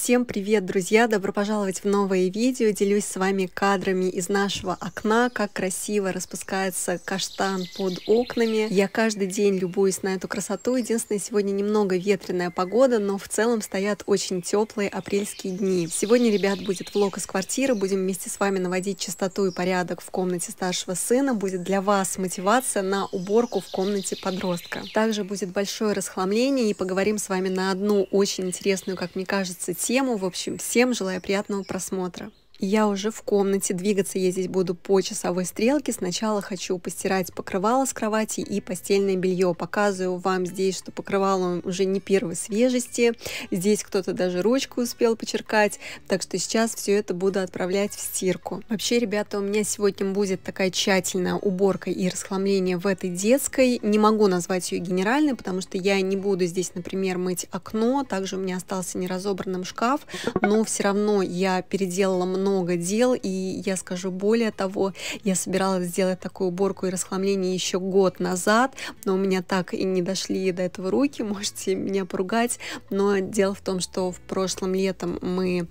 Всем привет, друзья! Добро пожаловать в новое видео. Делюсь с вами кадрами из нашего окна, как красиво распускается каштан под окнами. Я каждый день любуюсь на эту красоту. Единственное, сегодня немного ветреная погода, но в целом стоят очень теплые апрельские дни. Сегодня, ребят, будет влог из квартиры. Будем вместе с вами наводить чистоту и порядок в комнате старшего сына. Будет для вас мотивация на уборку в комнате подростка. Также будет большое расхламление и поговорим с вами на одну очень интересную, как мне кажется, тему. В общем, всем желаю приятного просмотра. Я уже в комнате, двигаться я здесь буду по часовой стрелке. Сначала хочу постирать покрывало с кровати и постельное белье. Показываю вам здесь, что покрывало уже не первой свежести. Здесь кто-то даже ручку успел почеркать. Так что сейчас все это буду отправлять в стирку. Вообще, ребята, у меня сегодня будет такая тщательная уборка и расхламление в этой детской. Не могу назвать ее генеральной, потому что я не буду здесь, например, мыть окно. Также у меня остался неразобранным шкаф. Но все равно я переделала много много дел, и я скажу более того, я собиралась сделать такую уборку и расхламление еще год назад, но у меня так и не дошли до этого руки, можете меня поругать, но дело в том, что в прошлом летом мы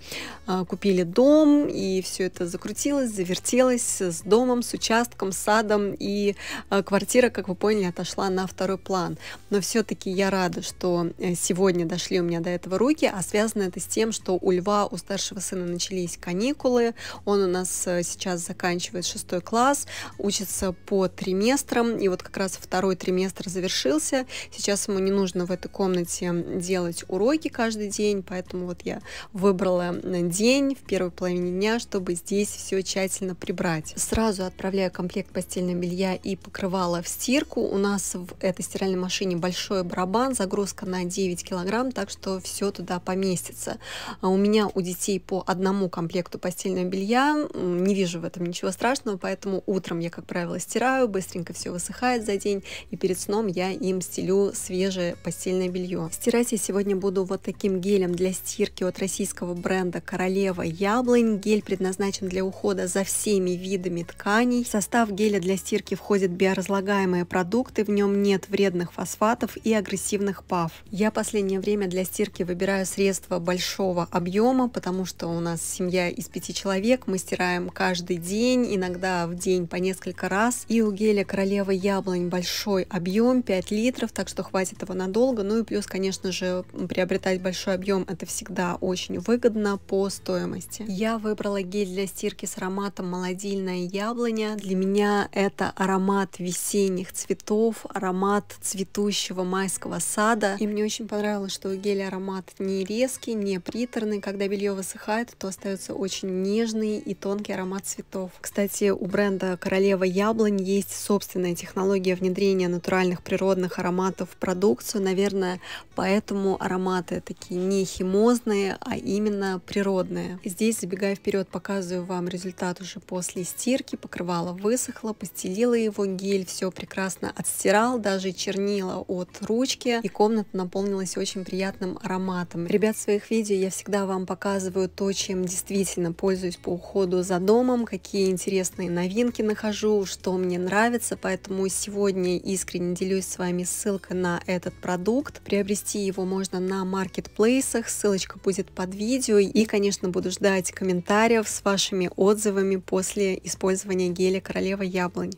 а, купили дом, и все это закрутилось, завертелось с домом, с участком, с садом, и а, квартира, как вы поняли, отошла на второй план. Но все-таки я рада, что э, сегодня дошли у меня до этого руки, а связано это с тем, что у Льва, у старшего сына начались каникулы, школы. Он у нас э, сейчас заканчивает шестой класс, учится по триместрам. И вот как раз второй триместр завершился. Сейчас ему не нужно в этой комнате делать уроки каждый день, поэтому вот я выбрала э, день в первой половине дня, чтобы здесь все тщательно прибрать. Сразу отправляю комплект постельного белья и покрывала в стирку. У нас в этой стиральной машине большой барабан, загрузка на 9 килограмм, так что все туда поместится. А у меня у детей по одному комплекту постельного постельное белье. не вижу в этом ничего страшного, поэтому утром я, как правило, стираю, быстренько все высыхает за день, и перед сном я им стелю свежее постельное белье. Стирать я сегодня буду вот таким гелем для стирки от российского бренда Королева Яблонь. Гель предназначен для ухода за всеми видами тканей. В состав геля для стирки входят биоразлагаемые продукты, в нем нет вредных фосфатов и агрессивных ПАВ. Я последнее время для стирки выбираю средства большого объема, потому что у нас семья из пяти 25 человек. Мы стираем каждый день, иногда в день по несколько раз. И у геля королева яблонь большой объем, 5 литров, так что хватит его надолго. Ну и плюс, конечно же, приобретать большой объем это всегда очень выгодно по стоимости. Я выбрала гель для стирки с ароматом молодильная яблоня. Для меня это аромат весенних цветов, аромат цветущего майского сада. И мне очень понравилось, что у геля аромат не резкий, не приторный. Когда белье высыхает, то остается очень нежный и тонкий аромат цветов. Кстати, у бренда Королева Яблонь есть собственная технология внедрения натуральных природных ароматов в продукцию. Наверное, поэтому ароматы такие не химозные, а именно природные. Здесь, забегая вперед, показываю вам результат уже после стирки. Покрывало высохло, постелила его, гель все прекрасно отстирал, даже чернила от ручки, и комната наполнилась очень приятным ароматом. Ребят, в своих видео я всегда вам показываю то, чем действительно пользуюсь по уходу за домом, какие интересные новинки нахожу, что мне нравится, поэтому сегодня искренне делюсь с вами ссылкой на этот продукт. Приобрести его можно на маркетплейсах, ссылочка будет под видео и, конечно, буду ждать комментариев с вашими отзывами после использования геля королева яблони.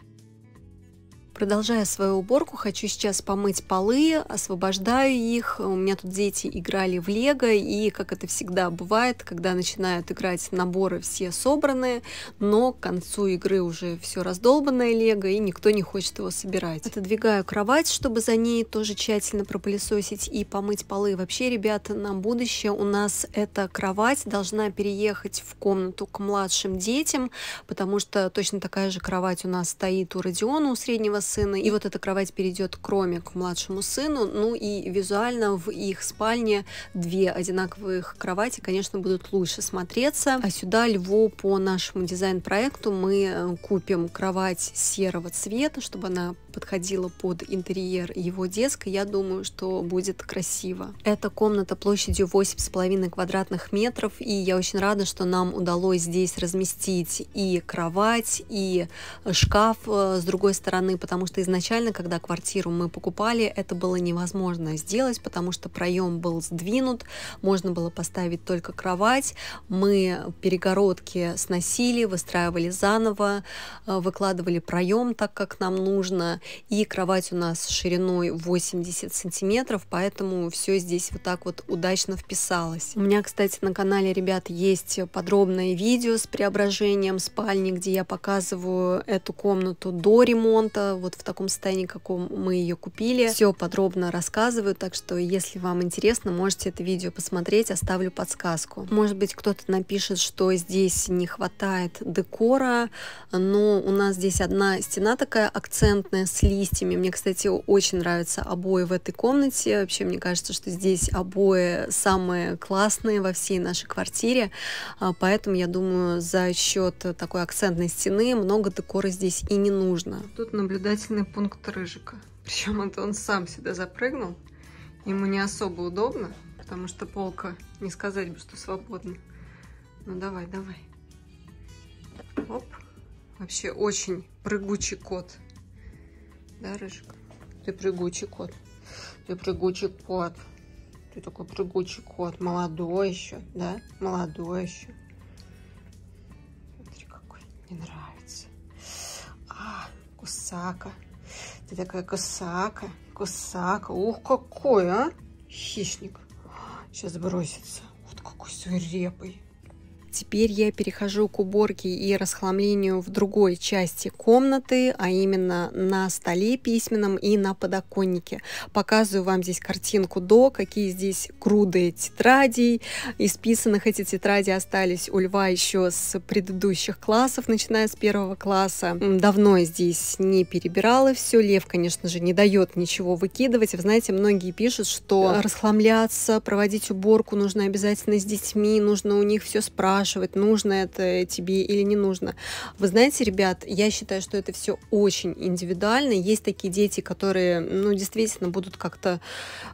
Продолжая свою уборку, хочу сейчас помыть полы, освобождаю их. У меня тут дети играли в лего, и, как это всегда бывает, когда начинают играть наборы все собранные, но к концу игры уже все раздолбанное лего, и никто не хочет его собирать. Отодвигаю кровать, чтобы за ней тоже тщательно пропылесосить и помыть полы. Вообще, ребята, на будущее у нас эта кровать должна переехать в комнату к младшим детям, потому что точно такая же кровать у нас стоит у Родиона, у среднего сына. И вот эта кровать перейдет кроме к младшему сыну. Ну и визуально в их спальне две одинаковых кровати, конечно, будут лучше смотреться. А сюда Льву по нашему дизайн-проекту мы э, купим кровать серого цвета, чтобы она подходила под интерьер его детской, я думаю, что будет красиво. Это комната площадью 8,5 квадратных метров, и я очень рада, что нам удалось здесь разместить и кровать, и шкаф э, с другой стороны, потому что изначально, когда квартиру мы покупали, это было невозможно сделать, потому что проем был сдвинут, можно было поставить только кровать, мы перегородки сносили, выстраивали заново, э, выкладывали проем так, как нам нужно, и кровать у нас шириной 80 сантиметров, поэтому все здесь вот так вот удачно вписалось. У меня, кстати, на канале, ребят, есть подробное видео с преображением спальни, где я показываю эту комнату до ремонта, вот в таком состоянии, каком мы ее купили. Все подробно рассказываю, так что, если вам интересно, можете это видео посмотреть, оставлю подсказку. Может быть, кто-то напишет, что здесь не хватает декора, но у нас здесь одна стена такая акцентная, с листьями. Мне, кстати, очень нравятся обои в этой комнате. Вообще, мне кажется, что здесь обои самые классные во всей нашей квартире. А, поэтому, я думаю, за счет такой акцентной стены много декора здесь и не нужно. Тут наблюдательный пункт Рыжика. Причем это он сам сюда запрыгнул. Ему не особо удобно, потому что полка, не сказать бы, что свободна. Ну давай, давай. Оп. Вообще очень прыгучий кот да, Рыжик? Ты прыгучий кот. Ты прыгучий кот. Ты такой прыгучий кот. Молодой еще, да? Молодой еще. Смотри, какой. Не нравится. А, кусака. Ты такая кусака. Кусака. Ух, какой, а? Хищник. Сейчас бросится. Вот какой свирепый. Теперь я перехожу к уборке и расхламлению в другой части комнаты, а именно на столе письменном и на подоконнике. Показываю вам здесь картинку до, какие здесь груды тетрадей. Исписанных эти тетради остались у Льва еще с предыдущих классов, начиная с первого класса. Давно здесь не перебирала все. Лев, конечно же, не дает ничего выкидывать. Вы знаете, многие пишут, что расхламляться, проводить уборку нужно обязательно с детьми, нужно у них все спрашивать спрашивать, нужно это тебе или не нужно. Вы знаете, ребят, я считаю, что это все очень индивидуально. Есть такие дети, которые, ну, действительно будут как-то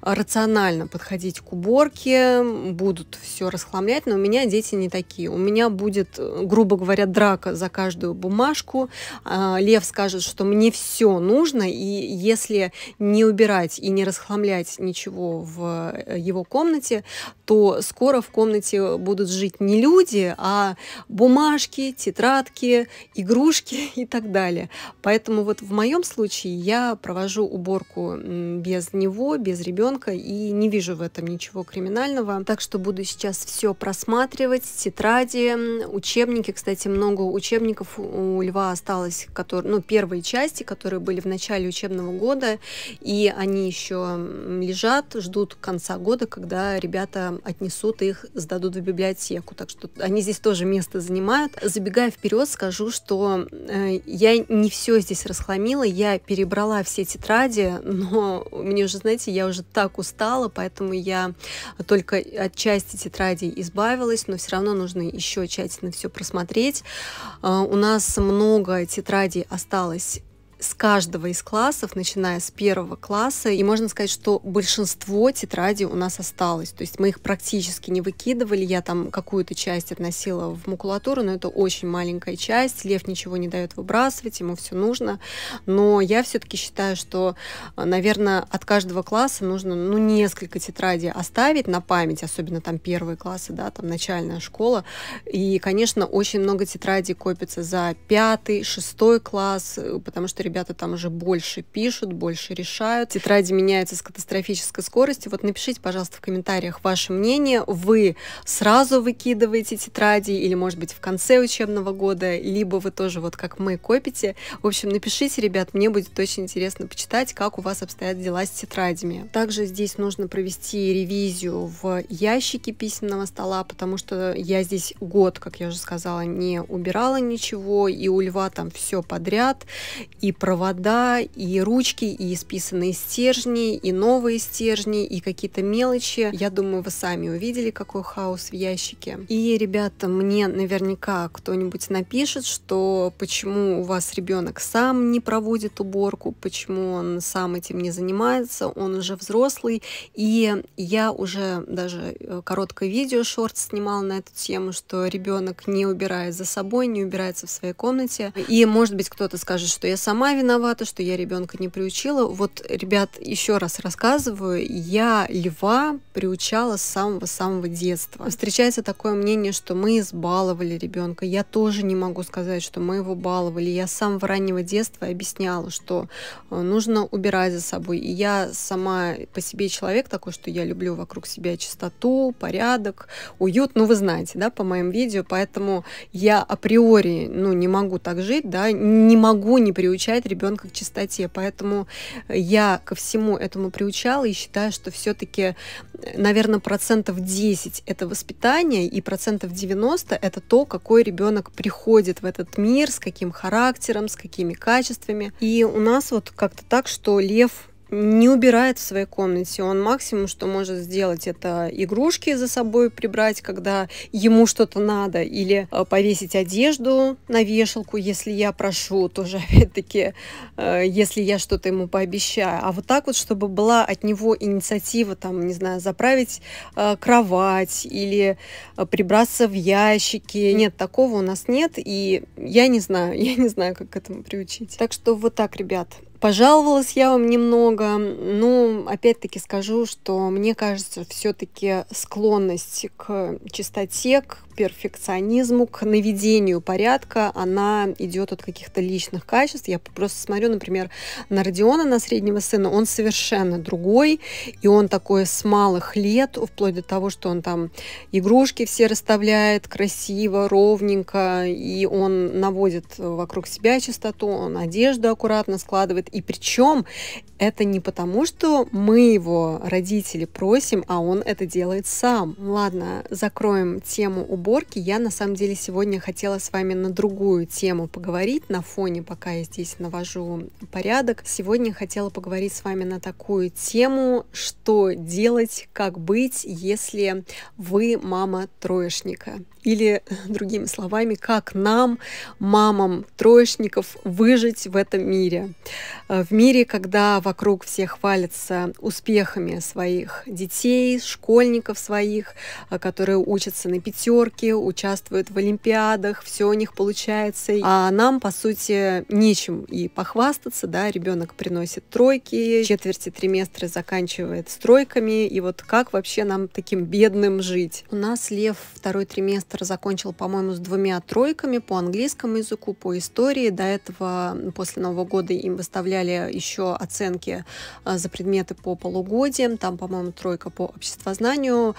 а, рационально подходить к уборке, будут все расхламлять, но у меня дети не такие. У меня будет, грубо говоря, драка за каждую бумажку. А, Лев скажет, что мне все нужно, и если не убирать и не расхламлять ничего в э, его комнате, то скоро в комнате будут жить не люди, люди, а бумажки, тетрадки, игрушки и так далее. Поэтому вот в моем случае я провожу уборку без него, без ребенка и не вижу в этом ничего криминального. Так что буду сейчас все просматривать, тетради, учебники. Кстати, много учебников у Льва осталось, которые, ну, первые части, которые были в начале учебного года, и они еще лежат, ждут конца года, когда ребята отнесут их, сдадут в библиотеку. Так что они здесь тоже место занимают. Забегая вперед, скажу, что э, я не все здесь расхламила, я перебрала все тетради, но мне уже, знаете, я уже так устала, поэтому я только от части тетрадей избавилась, но все равно нужно еще тщательно все просмотреть. Э, у нас много тетрадей осталось с каждого из классов, начиная с первого класса, и можно сказать, что большинство тетрадей у нас осталось. То есть мы их практически не выкидывали. Я там какую-то часть относила в макулатуру, но это очень маленькая часть. Лев ничего не дает выбрасывать, ему все нужно. Но я все-таки считаю, что, э, наверное, от каждого класса нужно ну, несколько тетрадей оставить на память, особенно там первые классы, да, там начальная школа. И, конечно, очень много тетрадей копится за пятый, шестой класс, э, потому что ребята там уже больше пишут, больше решают, тетради меняются с катастрофической скоростью. Вот напишите, пожалуйста, в комментариях ваше мнение. Вы сразу выкидываете тетради или, может быть, в конце учебного года, либо вы тоже вот как мы копите. В общем, напишите, ребят, мне будет очень интересно почитать, как у вас обстоят дела с тетрадями. Также здесь нужно провести ревизию в ящике письменного стола, потому что я здесь год, как я уже сказала, не убирала ничего, и у льва там все подряд, и провода, и ручки, и списанные стержни, и новые стержни, и какие-то мелочи. Я думаю, вы сами увидели, какой хаос в ящике. И, ребята, мне наверняка кто-нибудь напишет, что почему у вас ребенок сам не проводит уборку, почему он сам этим не занимается, он уже взрослый. И я уже даже э, короткое видео, шорт снимала на эту тему, что ребенок не убирает за собой, не убирается в своей комнате. И, может быть, кто-то скажет, что я сама виновата, что я ребенка не приучила. Вот, ребят, еще раз рассказываю, я льва приучала с самого-самого детства. Встречается такое мнение, что мы избаловали ребенка. Я тоже не могу сказать, что мы его баловали. Я сам в раннего детства объясняла, что э, нужно убирать за собой. И я сама по себе человек такой, что я люблю вокруг себя чистоту, порядок, уют. Ну, вы знаете, да, по моим видео. Поэтому я априори, ну, не могу так жить, да, не могу не приучать приучает ребенка к чистоте. Поэтому э, я ко всему этому приучала и считаю, что все-таки, э, наверное, процентов 10 это воспитание и процентов 90 это то, какой ребенок приходит в этот мир, с каким характером, с какими качествами. И у нас вот как-то так, что лев не убирает в своей комнате. Он максимум, что может сделать, это игрушки за собой прибрать, когда ему что-то надо, или э, повесить одежду на вешалку, если я прошу, тоже опять-таки, э, если я что-то ему пообещаю. А вот так вот, чтобы была от него инициатива, там, не знаю, заправить э, кровать или прибраться в ящики. Нет, такого у нас нет, и я не знаю, я не знаю, как к этому приучить. Так что вот так, ребят. Пожаловалась я вам немного, но ну, опять-таки скажу, что мне кажется, все-таки склонность к чистоте, к перфекционизму, к наведению порядка, она идет от каких-то личных качеств. Я просто смотрю, например, на Родиона, на среднего сына, он совершенно другой, и он такой с малых лет, вплоть до того, что он там игрушки все расставляет красиво, ровненько, и он наводит вокруг себя чистоту, он одежду аккуратно складывает, и причем это не потому, что мы его, родители, просим, а он это делает сам. Ладно, закроем тему уборки. Я на самом деле сегодня хотела с вами на другую тему поговорить на фоне, пока я здесь навожу порядок. Сегодня хотела поговорить с вами на такую тему, что делать, как быть, если вы мама троечника. Или, другими словами, как нам, мамам троечников, выжить в этом мире. Э, в мире, когда вокруг все хвалятся успехами своих детей, школьников своих, э, которые учатся на пятерке, участвуют в олимпиадах, все у них получается. А нам, по сути, нечем и похвастаться, да, ребенок приносит тройки, четверти триместры заканчивает стройками, и вот как вообще нам таким бедным жить? У нас Лев второй триместр закончил, по-моему, с двумя тройками по английскому языку, по истории. До этого, после Нового года им выставляли добавляли еще оценки а, за предметы по полугодиям, там, по-моему, тройка по обществознанию,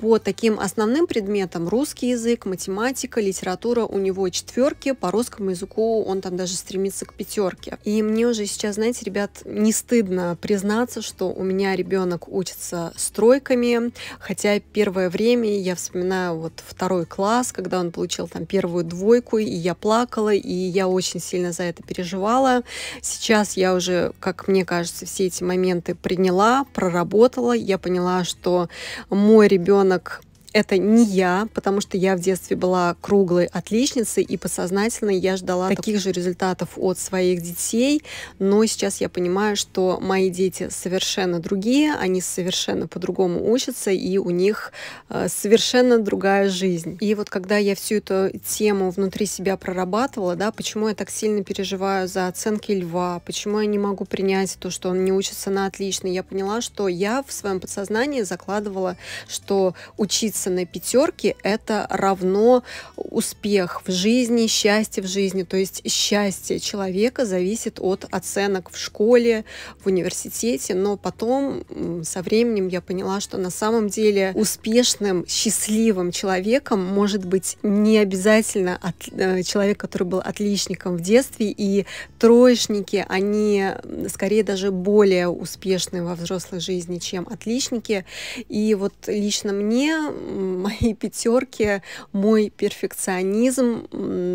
по таким основным предметам русский язык, математика, литература у него четверки, по русскому языку он там даже стремится к пятерке. И мне уже сейчас, знаете, ребят, не стыдно признаться, что у меня ребенок учится стройками, хотя первое время я вспоминаю вот второй класс, когда он получил там первую двойку, и я плакала, и я очень сильно за это переживала. Сейчас я уже, как мне кажется, все эти моменты приняла, проработала, я поняла, что мой ребенок рынок это не я, потому что я в детстве была круглой отличницей, и подсознательно я ждала таких же результатов от своих детей, но сейчас я понимаю, что мои дети совершенно другие, они совершенно по-другому учатся, и у них э, совершенно другая жизнь. И вот когда я всю эту тему внутри себя прорабатывала, да, почему я так сильно переживаю за оценки льва, почему я не могу принять то, что он не учится на отлично, я поняла, что я в своем подсознании закладывала, что учиться качественной пятерки это равно успех в жизни, счастье в жизни. То есть счастье человека зависит от оценок в школе, в университете. Но потом со временем я поняла, что на самом деле успешным, счастливым человеком может быть не обязательно от, э, человек, который был отличником в детстве, и троечники, они скорее даже более успешны во взрослой жизни, чем отличники. И вот лично мне мои пятерки, мой перфекционизм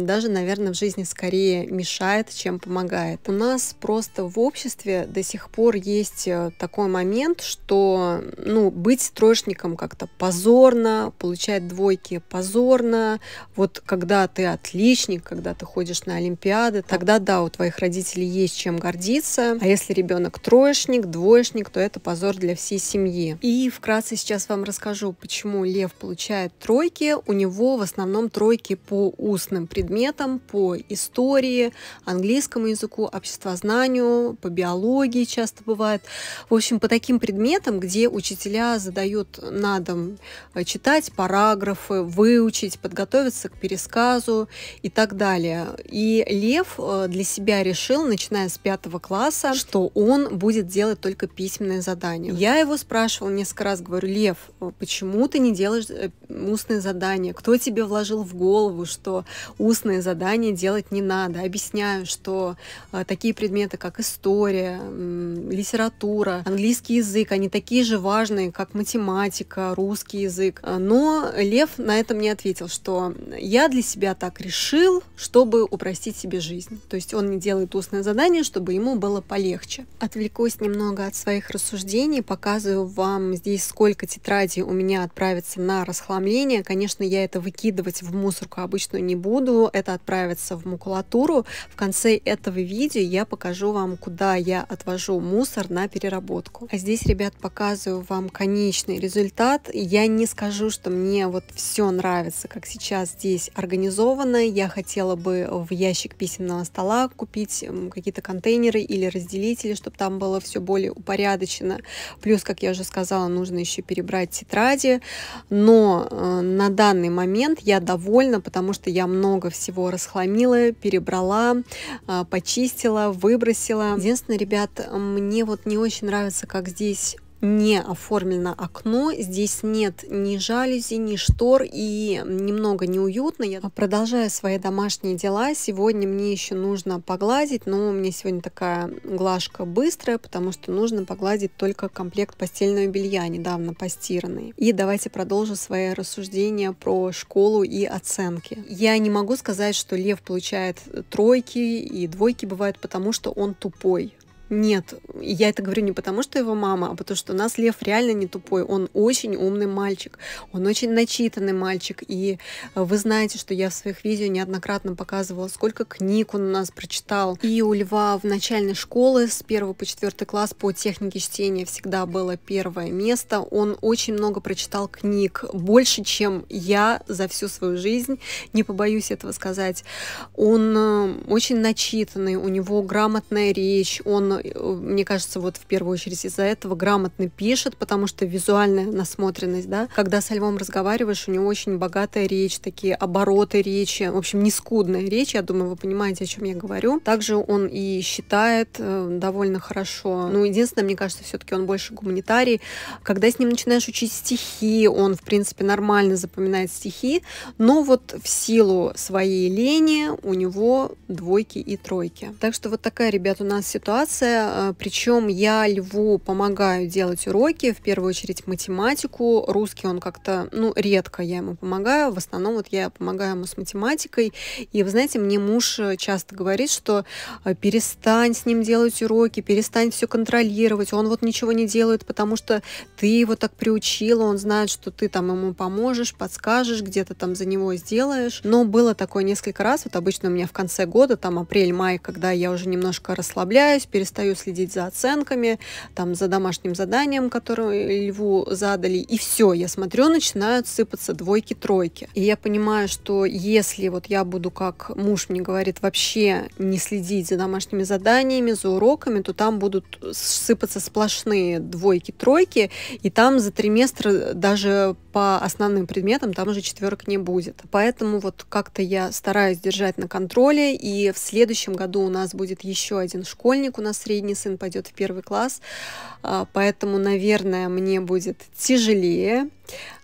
даже, наверное, в жизни скорее мешает, чем помогает. У нас просто в обществе до сих пор есть э, такой момент, что ну, быть троечником как-то позорно, получать двойки позорно. Вот когда ты отличник, когда ты ходишь на Олимпиады, тогда да, у твоих родителей есть чем гордиться. А если ребенок троечник, двоечник, то это позор для всей семьи. И вкратце сейчас вам расскажу, почему лев Лев получает тройки, у него в основном тройки по устным предметам, по истории, английскому языку, обществознанию, по биологии часто бывает. В общем, по таким предметам, где учителя задают на дом э, читать параграфы, выучить, подготовиться к пересказу и так далее. И Лев э, для себя решил, начиная с пятого класса, что он будет делать только письменные задания. Я его спрашивала несколько раз, говорю, Лев, э, почему ты не делаешь делаешь э, устные задания, кто тебе вложил в голову, что устные задания делать не надо. Объясняю, что э, такие предметы, как история, литература, английский язык, они такие же важные, как математика, русский язык. Но Лев на этом мне ответил, что я для себя так решил, чтобы упростить себе жизнь. То есть он не делает устное задание, чтобы ему было полегче. Отвлекусь немного от своих рассуждений, показываю вам здесь, сколько тетрадей у меня отправится на расхламление. Конечно, я это выкидывать в мусорку обычно не буду. Это отправится в макулатуру. В конце этого видео я покажу вам, куда я отвожу мусор на переработку. А здесь, ребят, показываю вам конечный результат. Я не скажу, что мне вот все нравится, как сейчас здесь организовано. Я хотела бы в ящик письменного стола купить какие-то контейнеры или разделители, чтобы там было все более упорядочено. Плюс, как я уже сказала, нужно еще перебрать тетради но э, на данный момент я довольна, потому что я много всего расхламила, перебрала, э, почистила, выбросила. Единственное, ребят, мне вот не очень нравится, как здесь не оформлено окно, здесь нет ни жалюзи, ни штор и немного неуютно. Я продолжаю свои домашние дела. Сегодня мне еще нужно погладить, но у меня сегодня такая глажка быстрая, потому что нужно погладить только комплект постельного белья, недавно постиранный. И давайте продолжу свои рассуждения про школу и оценки. Я не могу сказать, что Лев получает тройки и двойки бывают, потому что он тупой. Нет, я это говорю не потому, что его мама, а потому что у нас Лев реально не тупой. Он очень умный мальчик, он очень начитанный мальчик. И э, вы знаете, что я в своих видео неоднократно показывала, сколько книг он у нас прочитал. И у Льва в начальной школе с 1 по 4 класс по технике чтения всегда было первое место. Он очень много прочитал книг, больше, чем я за всю свою жизнь, не побоюсь этого сказать. Он э, очень начитанный, у него грамотная речь, он он, э, мне кажется, вот в первую очередь из-за этого грамотно пишет, потому что визуальная насмотренность, да, когда со Львом разговариваешь, у него очень богатая речь, такие обороты речи, в общем, не скудная речь, я думаю, вы понимаете, о чем я говорю. Также он и считает э, довольно хорошо. Ну, единственное, мне кажется, все-таки он больше гуманитарий. Когда с ним начинаешь учить стихи, он, в принципе, нормально запоминает стихи, но вот в силу своей лени у него двойки и тройки. Так что вот такая, ребят, у нас ситуация класса, э, причем я Льву помогаю делать уроки, в первую очередь математику, русский он как-то, ну, редко я ему помогаю, в основном вот я помогаю ему с математикой, и, вы знаете, мне муж э, часто говорит, что э, перестань с ним делать уроки, перестань все контролировать, он вот ничего не делает, потому что ты его так приучила, он знает, что ты там ему поможешь, подскажешь, где-то там за него сделаешь, но было такое несколько раз, вот обычно у меня в конце года, там апрель-май, когда я уже немножко расслабляюсь, перестаю перестаю следить за оценками, там, за домашним заданием, которое льву задали, и все, я смотрю, начинают сыпаться двойки, тройки. И я понимаю, что если вот я буду, как муж мне говорит, вообще не следить за домашними заданиями, за уроками, то там будут сыпаться сплошные двойки, тройки, и там за триместр даже по основным предметам там уже четверок не будет. Поэтому вот как-то я стараюсь держать на контроле, и в следующем году у нас будет еще один школьник, у нас средний сын пойдет в первый класс, а, поэтому, наверное, мне будет тяжелее,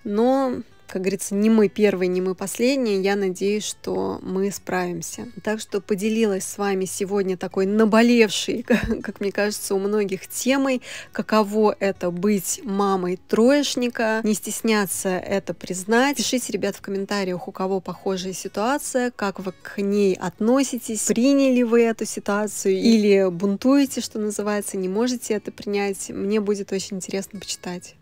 но как говорится, не мы первые, не мы последние. Я надеюсь, что мы справимся. Так что поделилась с вами сегодня такой наболевшей, как мне кажется, у многих темой, каково это быть мамой троечника. Не стесняться это признать. Пишите, ребят, в комментариях, у кого похожая ситуация, как вы к ней относитесь, приняли вы эту ситуацию или бунтуете, что называется, не можете это принять. Мне будет очень интересно почитать.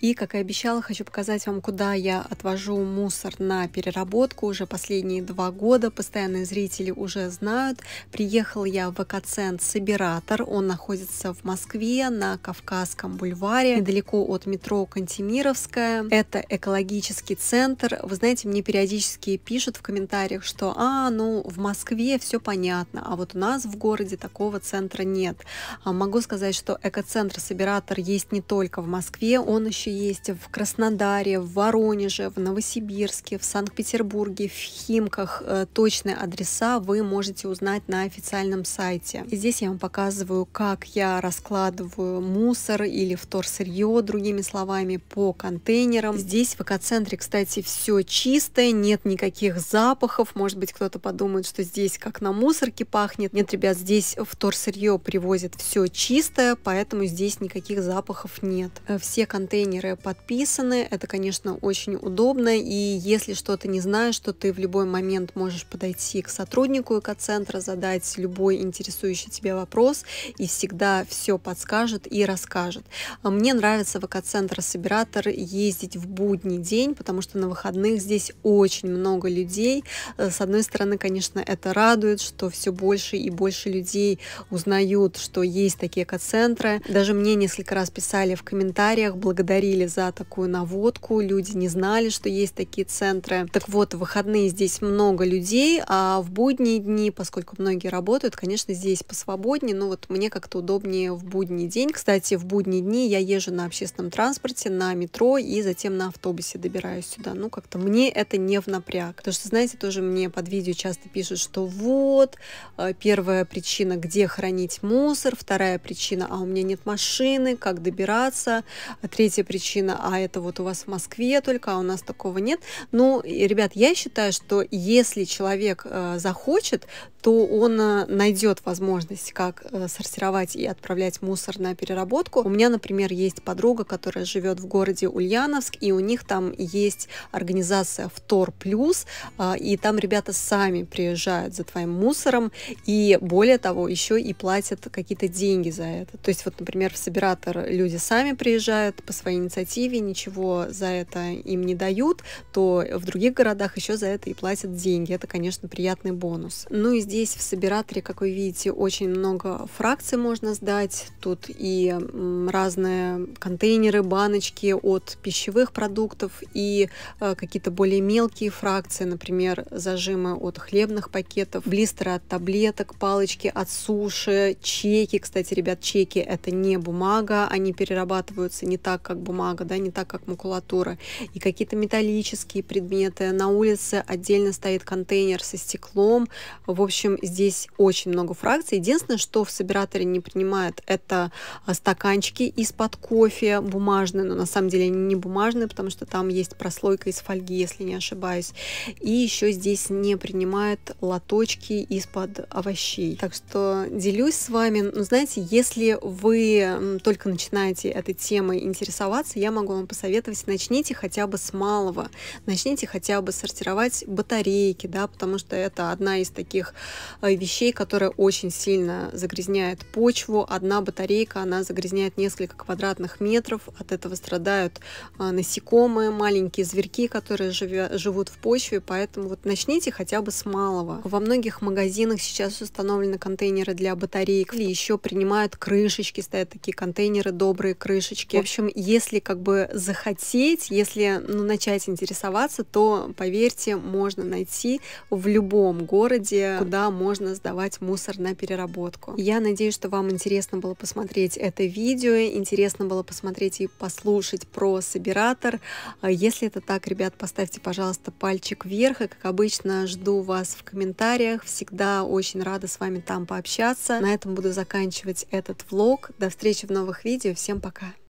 И, как и обещала, хочу показать вам, куда я отвожу мусор на переработку. Уже последние два года постоянные зрители уже знают. Приехал я в экоцент Собиратор. Он находится в Москве на Кавказском бульваре, недалеко от метро Кантемировская. Это экологический центр. Вы знаете, мне периодически пишут в комментариях, что «А, ну, в Москве все понятно, а вот у нас в городе такого центра нет». А могу сказать, что экоцентр Собиратор есть не только в Москве, он еще еще есть в Краснодаре, в Воронеже, в Новосибирске, в Санкт-Петербурге, в Химках. Э, точные адреса вы можете узнать на официальном сайте. И здесь я вам показываю, как я раскладываю мусор или вторсырье, другими словами, по контейнерам. Здесь в экоцентре, кстати, все чистое, нет никаких запахов. Может быть, кто-то подумает, что здесь как на мусорке пахнет. Нет, ребят, здесь вторсырье привозят все чистое, поэтому здесь никаких запахов нет. Э, все контейнеры тренеры подписаны. Это, конечно, очень удобно. И если что-то не знаешь, то ты в любой момент можешь подойти к сотруднику экоцентра, задать любой интересующий тебя вопрос, и всегда все подскажет и расскажет. А мне нравится в экоцентр Собиратор ездить в будний день, потому что на выходных здесь очень много людей. Э, с одной стороны, конечно, это радует, что все больше и больше людей узнают, что есть такие экоцентры. Даже мне несколько раз писали в комментариях, благодаря поблагодарили за такую наводку. Люди не знали, что есть такие центры. Так вот, в выходные здесь много людей, а в будние дни, поскольку многие работают, конечно, здесь посвободнее, но вот мне как-то удобнее в будний день. Кстати, в будние дни я езжу на общественном транспорте, на метро и затем на автобусе добираюсь сюда. Ну, как-то мне это не в напряг. Потому что, знаете, тоже мне под видео часто пишут, что вот, э, первая причина, где хранить мусор, вторая причина, а у меня нет машины, как добираться, а третья причина, причина, а это вот у вас в Москве только, а у нас такого нет. Ну, ребят, я считаю, что если человек э, захочет, то он э, найдет возможность, как э, сортировать и отправлять мусор на переработку. У меня, например, есть подруга, которая живет в городе Ульяновск, и у них там есть организация «Втор Плюс», э, и там ребята сами приезжают за твоим мусором, и более того, еще и платят какие-то деньги за это. То есть, вот, например, в Собиратор люди сами приезжают по своей инициативе, ничего за это им не дают, то в других городах еще за это и платят деньги. Это, конечно, приятный бонус. Ну и здесь Здесь в собираторе, как вы видите, очень много фракций можно сдать. Тут и разные контейнеры, баночки от пищевых продуктов и э, какие-то более мелкие фракции, например, зажимы от хлебных пакетов, блистеры от таблеток, палочки от суши, чеки. Кстати, ребят, чеки это не бумага, они перерабатываются не так, как бумага, да, не так, как макулатура. И какие-то металлические предметы. На улице отдельно стоит контейнер со стеклом. В общем, общем, здесь очень много фракций. Единственное, что в собираторе не принимают, это а, стаканчики из-под кофе бумажные, но на самом деле они не бумажные, потому что там есть прослойка из фольги, если не ошибаюсь. И еще здесь не принимают лоточки из-под овощей. Так что делюсь с вами. Ну, знаете, если вы только начинаете этой темой интересоваться, я могу вам посоветовать, начните хотя бы с малого. Начните хотя бы сортировать батарейки, да, потому что это одна из таких Э, вещей, которые очень сильно загрязняют почву. Одна батарейка, она загрязняет несколько квадратных метров. От этого страдают э, насекомые, маленькие зверьки, которые живут в почве. Поэтому вот начните хотя бы с малого. Во многих магазинах сейчас установлены контейнеры для батареек. Или еще принимают крышечки, стоят такие контейнеры, добрые крышечки. В общем, если как бы захотеть, если ну, начать интересоваться, то, поверьте, можно найти в любом городе, куда куда можно сдавать мусор на переработку. Я надеюсь, что вам интересно было посмотреть это видео, интересно было посмотреть и послушать про собиратор. А если это так, ребят, поставьте, пожалуйста, пальчик вверх. И, как обычно, жду вас в комментариях. Всегда очень рада с вами там пообщаться. На этом буду заканчивать этот влог. До встречи в новых видео. Всем пока!